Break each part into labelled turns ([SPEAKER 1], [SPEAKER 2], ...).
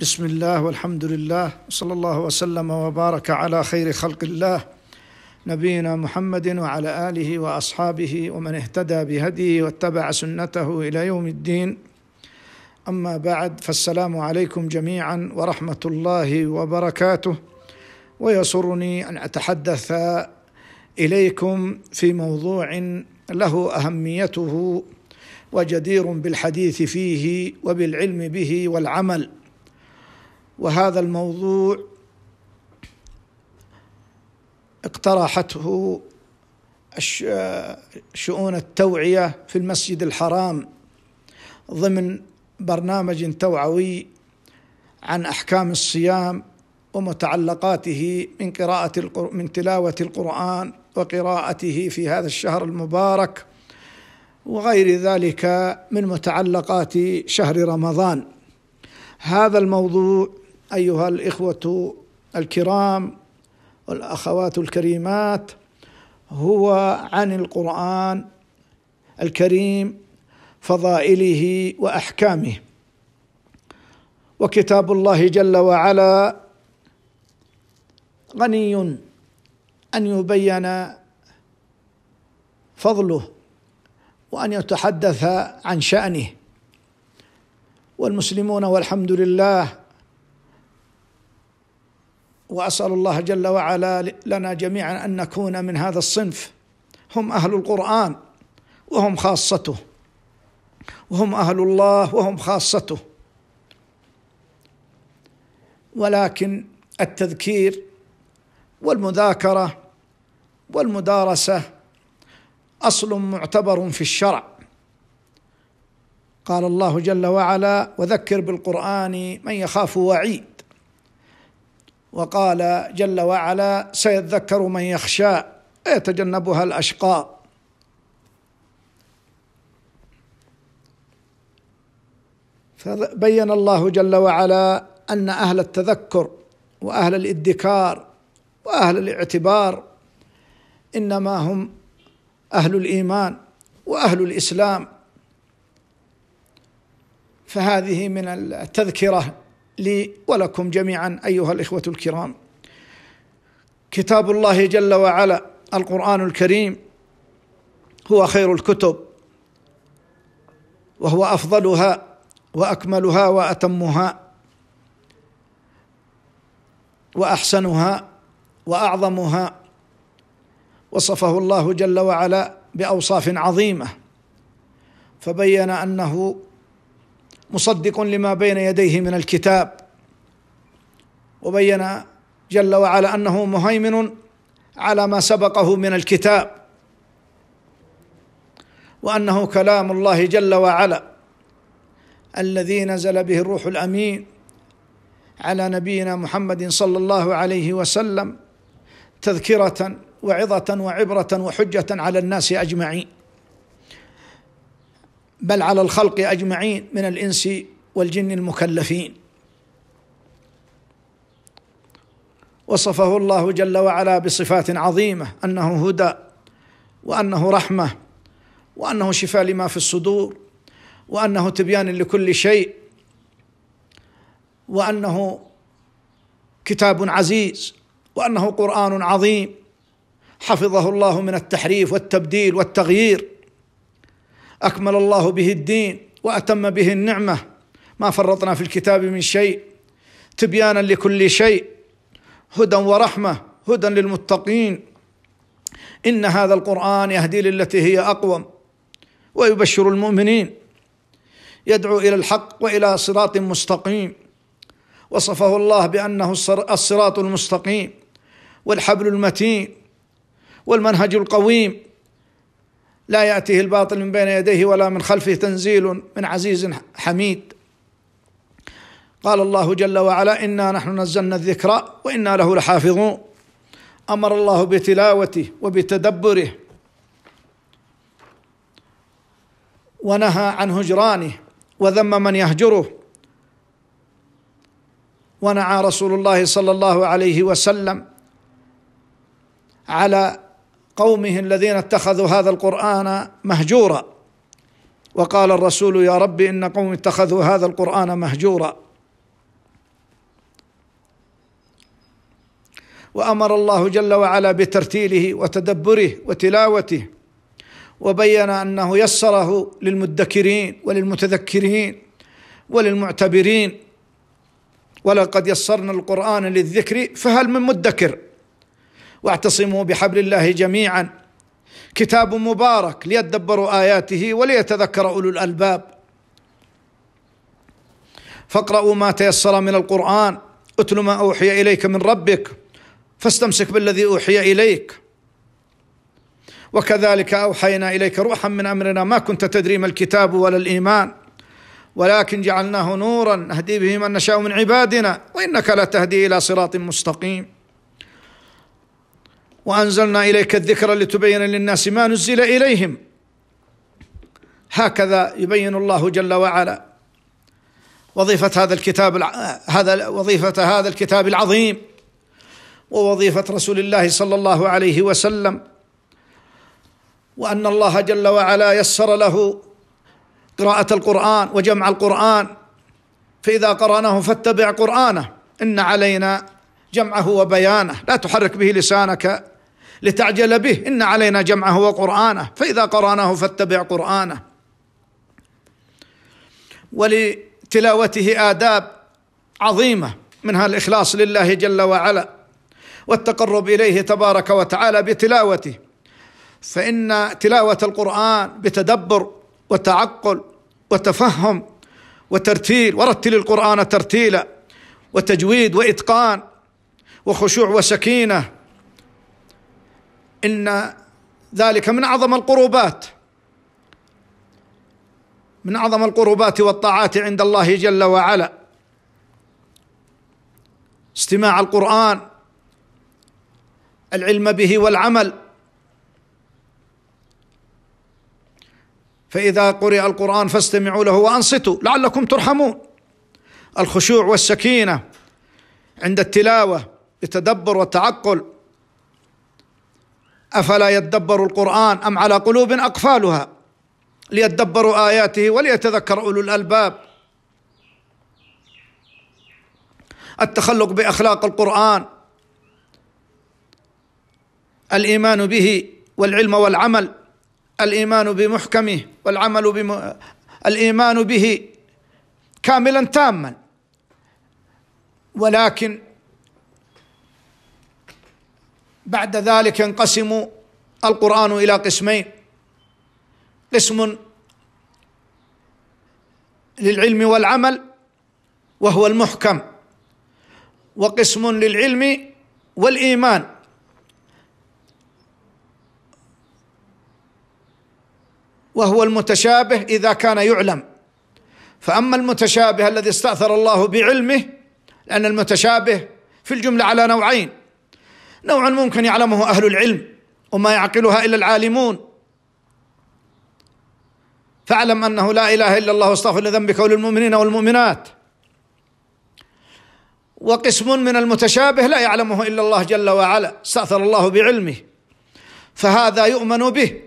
[SPEAKER 1] بسم الله والحمد لله صلى الله وسلم وبارك على خير خلق الله نبينا محمد وعلى اله واصحابه ومن اهتدى بهديه واتبع سنته الى يوم الدين اما بعد فالسلام عليكم جميعا ورحمه الله وبركاته ويسرني ان اتحدث اليكم في موضوع له اهميته وجدير بالحديث فيه وبالعلم به والعمل وهذا الموضوع اقترحته شؤون التوعيه في المسجد الحرام ضمن برنامج توعوي عن احكام الصيام ومتعلقاته من قراءه من تلاوه القران وقراءته في هذا الشهر المبارك وغير ذلك من متعلقات شهر رمضان هذا الموضوع ايها الاخوه الكرام والاخوات الكريمات هو عن القران الكريم فضائله واحكامه وكتاب الله جل وعلا غني ان يبين فضله وان يتحدث عن شانه والمسلمون والحمد لله واسال الله جل وعلا لنا جميعا ان نكون من هذا الصنف هم اهل القران وهم خاصته وهم اهل الله وهم خاصته ولكن التذكير والمذاكره والمدارسه اصل معتبر في الشرع قال الله جل وعلا وذكر بالقران من يخاف وعيد وقال جل وعلا سيذكر من يخشى يتجنبها الاشقاء فبين الله جل وعلا ان اهل التذكر واهل الادكار واهل الاعتبار انما هم اهل الايمان واهل الاسلام فهذه من التذكره لي ولكم جميعا ايها الاخوه الكرام كتاب الله جل وعلا القران الكريم هو خير الكتب وهو افضلها واكملها واتمها واحسنها واعظمها وصفه الله جل وعلا باوصاف عظيمه فبين انه مصدق لما بين يديه من الكتاب وبين جل وعلا انه مهيمن على ما سبقه من الكتاب وانه كلام الله جل وعلا الذي نزل به الروح الامين على نبينا محمد صلى الله عليه وسلم تذكره وعظه وعبره وحجه على الناس اجمعين بل على الخلق اجمعين من الانس والجن المكلفين وصفه الله جل وعلا بصفات عظيمه انه هدى وانه رحمه وانه شفاء لما في الصدور وانه تبيان لكل شيء وانه كتاب عزيز وانه قران عظيم حفظه الله من التحريف والتبديل والتغيير اكمل الله به الدين واتم به النعمه ما فرطنا في الكتاب من شيء تبيانا لكل شيء هدى ورحمه هدى للمتقين ان هذا القران يهدي للتي هي اقوم ويبشر المؤمنين يدعو الى الحق والى صراط مستقيم وصفه الله بانه الصراط المستقيم والحبل المتين والمنهج القويم لا ياتيه الباطل من بين يديه ولا من خلفه تنزيل من عزيز حميد قال الله جل وعلا انا نحن نزلنا الذكر وانا له لحافظون امر الله بتلاوته وبتدبره ونهى عن هجرانه وذم من يهجره ونعى رسول الله صلى الله عليه وسلم على قومه الذين اتخذوا هذا القران مهجورا وقال الرسول يا رب ان قوم اتخذوا هذا القران مهجورا وامر الله جل وعلا بترتيله وتدبره وتلاوته وبين انه يسره للمدكرين وللمتذكرين وللمعتبرين ولقد يسرنا القران للذكر فهل من مدكر واعتصموا بحبل الله جميعا كتاب مبارك ليدبروا اياته وليتذكر اولو الالباب فاقرأوا ما تيسر من القرآن اتل ما أوحي إليك من ربك فاستمسك بالذي أوحي إليك وكذلك أوحينا إليك روحا من أمرنا ما كنت تدري ما الكتاب ولا الإيمان ولكن جعلناه نورا نهدي به من نشاء من عبادنا وإنك لتهدي إلى صراط مستقيم وانزلنا اليك الذكر لتبين للناس ما نزل اليهم هكذا يبين الله جل وعلا وظيفة هذا الكتاب هذا وظيفة هذا الكتاب العظيم ووظيفة رسول الله صلى الله عليه وسلم وأن الله جل وعلا يسر له قراءة القرآن وجمع القرآن فإذا قرأناه فاتبع قرآنه إن علينا جمعه وبيانه لا تحرك به لسانك لتعجل به إن علينا جمعه وقرآنه فإذا قرأناه فاتبع قرآنه ولتلاوته آداب عظيمة منها الإخلاص لله جل وعلا والتقرب إليه تبارك وتعالى بتلاوته فإن تلاوة القرآن بتدبر وتعقل وتفهم وترتيل ورتل القرآن ترتيلا وتجويد وإتقان وخشوع وسكينة إن ذلك من أعظم القربات من أعظم القربات والطاعات عند الله جل وعلا استماع القرآن العلم به والعمل فإذا قرئ القرآن فاستمعوا له وأنصتوا لعلكم ترحمون الخشوع والسكينة عند التلاوة التدبر والتعقل افلا يدبر القران ام على قلوب اقفالها ليدبروا اياته وليتذكر اولو الالباب التخلق باخلاق القران الايمان به والعلم والعمل الايمان بمحكمه والعمل بم... الايمان به كاملا تاما ولكن بعد ذلك ينقسم القرآن إلى قسمين قسم للعلم والعمل وهو المحكم وقسم للعلم والإيمان وهو المتشابه إذا كان يعلم فأما المتشابه الذي استأثر الله بعلمه لأن المتشابه في الجملة على نوعين نوعا ممكن يعلمه أهل العلم وما يعقلها إلا العالمون فاعلم أنه لا إله إلا الله واستغفر لذنبك وللمؤمنين والمؤمنات وقسم من المتشابه لا يعلمه إلا الله جل وعلا استأثر الله بعلمه فهذا يؤمن به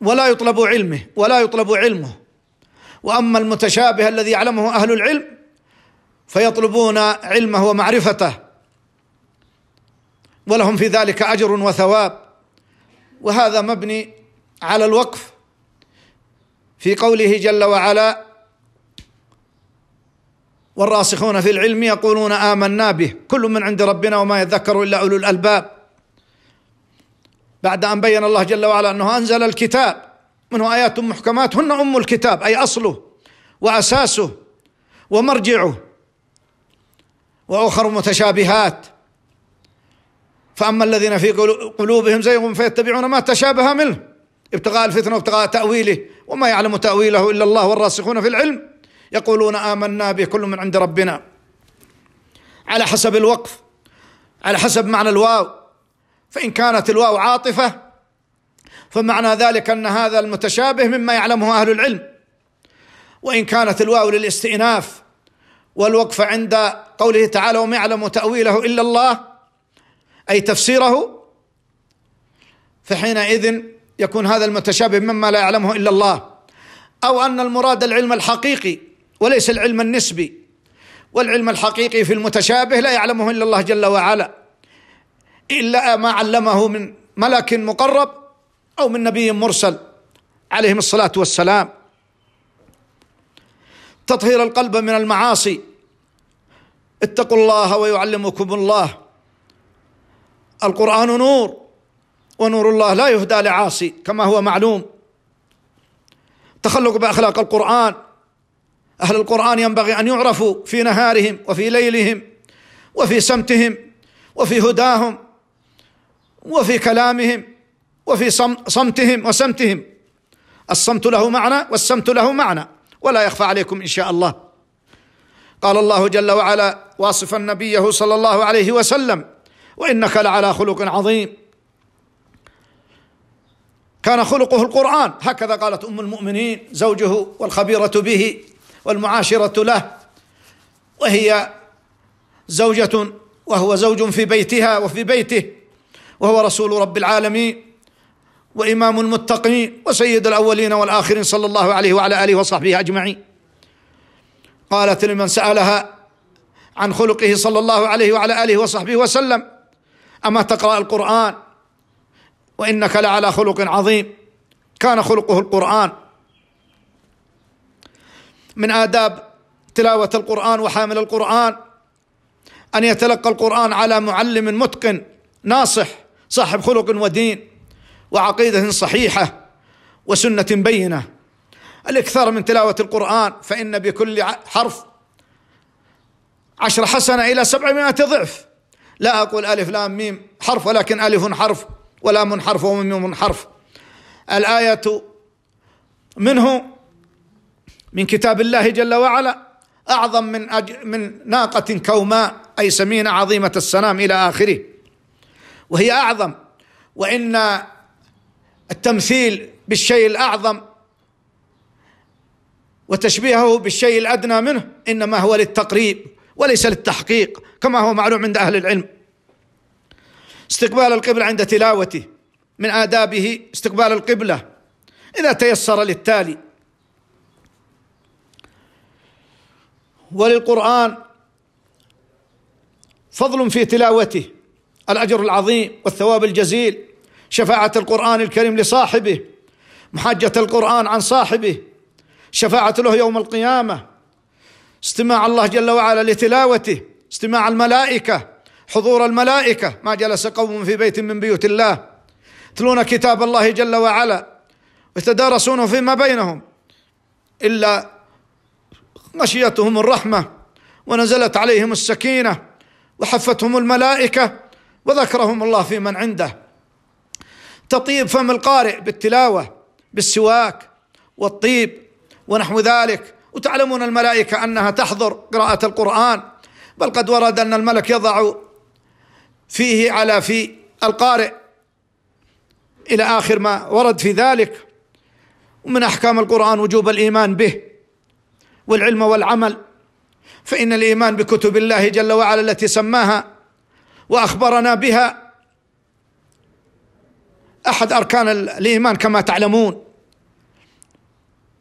[SPEAKER 1] ولا يطلب علمه ولا يطلب علمه واما المتشابه الذي يعلمه اهل العلم فيطلبون علمه ومعرفته ولهم في ذلك اجر وثواب وهذا مبني على الوقف في قوله جل وعلا والراسخون في العلم يقولون امنا به كل من عند ربنا وما يذكر الا اولو الالباب بعد ان بين الله جل وعلا انه انزل الكتاب منه ايات محكمات هن ام الكتاب اي اصله واساسه ومرجعه واخر متشابهات فاما الذين في قلوبهم زيغ فيتبعون ما تشابه منه ابتغاء الفتنه وابتغاء تاويله وما يعلم تاويله الا الله والراسخون في العلم يقولون امنا به كل من عند ربنا على حسب الوقف على حسب معنى الواو فان كانت الواو عاطفه فمعنى ذلك ان هذا المتشابه مما يعلمه اهل العلم وان كانت الواو للاستئناف والوقف عند قوله تعالى وما يعلم تأويله إلا الله أي تفسيره فحينئذ يكون هذا المتشابه مما لا يعلمه إلا الله أو أن المراد العلم الحقيقي وليس العلم النسبي والعلم الحقيقي في المتشابه لا يعلمه إلا الله جل وعلا إلا ما علمه من ملك مقرب أو من نبي مرسل عليهم الصلاة والسلام تطهير القلب من المعاصي اتقوا الله ويعلمكم الله القرآن نور ونور الله لا يهدى لعاصي كما هو معلوم تخلق بأخلاق القرآن أهل القرآن ينبغي أن يعرفوا في نهارهم وفي ليلهم وفي سمتهم وفي هداهم وفي كلامهم وفي صمتهم وسمتهم الصمت له معنى والسمت له معنى ولا يخفى عليكم ان شاء الله قال الله جل وعلا واصفا نبيه صلى الله عليه وسلم وانك لعلى خلق عظيم كان خلقه القران هكذا قالت ام المؤمنين زوجه والخبيره به والمعاشره له وهي زوجه وهو زوج في بيتها وفي بيته وهو رسول رب العالمين وامام المتقين وسيد الاولين والاخرين صلى الله عليه وعلى اله وصحبه اجمعين قالت لمن سالها عن خلقه صلى الله عليه وعلى اله وصحبه وسلم اما تقرا القران وانك لعلى خلق عظيم كان خلقه القران من آداب تلاوة القرآن وحامل القرآن أن يتلقى القرآن على معلم متقن ناصح صاحب خلق ودين وعقيده صحيحه وسنه بينه الاكثار من تلاوه القران فان بكل حرف عشر حسنه الى سبعمائه ضعف لا اقول الف لام ميم حرف ولكن الف حرف ولام حرف وميم حرف الايه منه من كتاب الله جل وعلا اعظم من أج... من ناقه كوماء اي سمينه عظيمه السنام الى اخره وهي اعظم وان التمثيل بالشيء الاعظم وتشبيهه بالشيء الادنى منه انما هو للتقريب وليس للتحقيق كما هو معلوم عند اهل العلم استقبال القبله عند تلاوته من آدابه استقبال القبلة إذا تيسر للتالي وللقرآن فضل في تلاوته الأجر العظيم والثواب الجزيل شفاعة القرآن الكريم لصاحبه محجة القرآن عن صاحبه شفاعة له يوم القيامة استماع الله جل وعلا لتلاوته استماع الملائكة حضور الملائكة ما جلس قوم في بيت من بيوت الله يتلون كتاب الله جل وعلا ويتدارسونه فيما بينهم إلا غشيتهم الرحمة ونزلت عليهم السكينة وحفتهم الملائكة وذكرهم الله في من عنده تطيب فم القارئ بالتلاوه بالسواك والطيب ونحو ذلك وتعلمون الملائكه انها تحضر قراءه القران بل قد ورد ان الملك يضع فيه على في القارئ الى اخر ما ورد في ذلك ومن احكام القران وجوب الايمان به والعلم والعمل فان الايمان بكتب الله جل وعلا التي سماها واخبرنا بها احد اركان الايمان كما تعلمون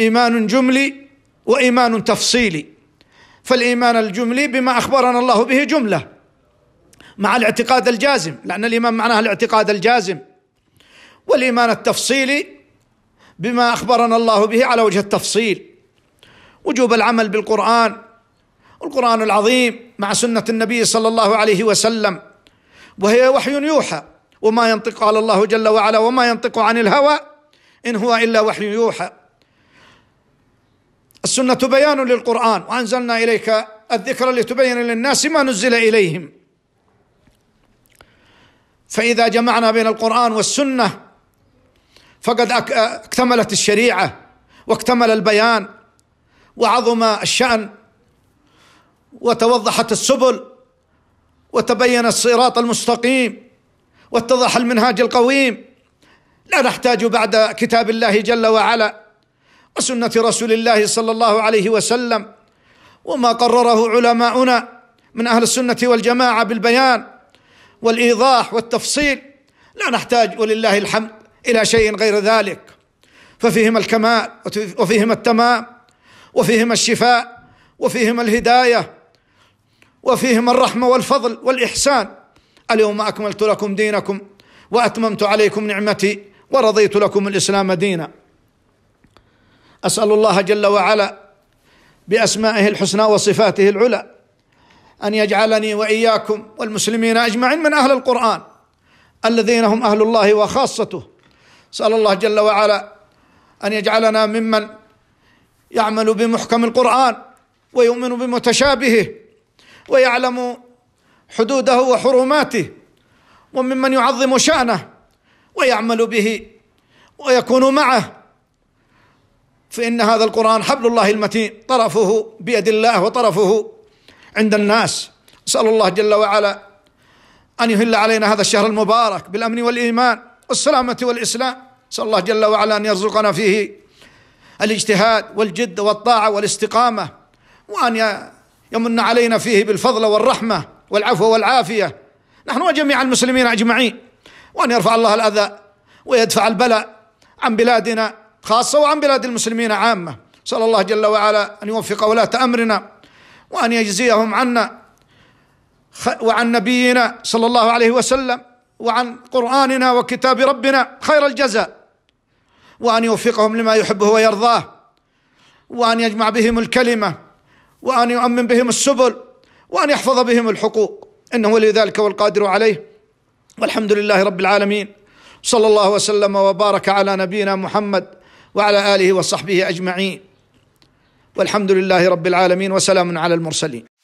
[SPEAKER 1] ايمان جملي وايمان تفصيلي فالايمان الجملي بما اخبرنا الله به جمله مع الاعتقاد الجازم لان الايمان معناه الاعتقاد الجازم والايمان التفصيلي بما اخبرنا الله به على وجه التفصيل وجوب العمل بالقران القران العظيم مع سنه النبي صلى الله عليه وسلم وهي وحي يوحى وما ينطق على الله جل وعلا وما ينطق عن الهوى إن هو إلا وحي يوحى السنة بيان للقرآن وأنزلنا إليك الذكر لتبين للناس ما نزل إليهم فإذا جمعنا بين القرآن والسنة فقد اكتملت الشريعة واكتمل البيان وعظم الشأن وتوضحت السبل وتبين الصراط المستقيم واتضح المنهاج القويم لا نحتاج بعد كتاب الله جل وعلا وسنه رسول الله صلى الله عليه وسلم وما قرره علماؤنا من اهل السنه والجماعه بالبيان والايضاح والتفصيل لا نحتاج ولله الحمد الى شيء غير ذلك ففيهما الكمال وفيهما التمام وفيهما الشفاء وفيهما الهدايه وفيهما الرحمه والفضل والاحسان اليوم أكملت لكم دينكم وأتممت عليكم نعمتي ورضيت لكم الإسلام دينا أسأل الله جل وعلا بأسمائه الحسنى وصفاته العلى أن يجعلني وإياكم والمسلمين أجمعين من أهل القرآن الذين هم أهل الله وخاصته اسال الله جل وعلا أن يجعلنا ممن يعمل بمحكم القرآن ويؤمن بمتشابهه ويعلم حدوده وحرماته وممن يعظم شأنه ويعمل به ويكون معه فإن هذا القرآن حبل الله المتين طرفه بيد الله وطرفه عند الناس أسأل الله جل وعلا أن يهل علينا هذا الشهر المبارك بالأمن والإيمان والسلامة والإسلام أسأل الله جل وعلا أن يرزقنا فيه الاجتهاد والجد والطاعة والاستقامة وأن يمن علينا فيه بالفضل والرحمة والعفو والعافية نحن وجميع المسلمين أجمعين وأن يرفع الله الأذى ويدفع البلاء عن بلادنا خاصة وعن بلاد المسلمين عامة صلى الله جل وعلا أن يوفق ولاة أمرنا وأن يجزيهم عنا وعن نبينا صلى الله عليه وسلم وعن قرآننا وكتاب ربنا خير الجزاء وأن يوفقهم لما يحبه ويرضاه وأن يجمع بهم الكلمة وأن يؤمن بهم السبل وأن يحفظ بهم الحقوق إنه ولي ذلك والقادر عليه والحمد لله رب العالمين صلى الله وسلم وبارك على نبينا محمد وعلى آله وصحبه أجمعين والحمد لله رب العالمين وسلام على المرسلين